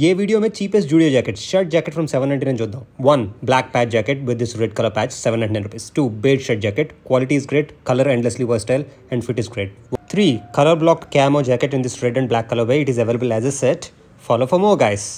ये वीडियो में cheapest Zudio jacket shirt jacket from seven hundred and चौदह one black patch jacket with this red colour patch seven hundred rupees two bed shirt jacket quality is great colour endlessly versatile and fit is great three colour block camo jacket in this red and black colour way it is available as a set follow for more guys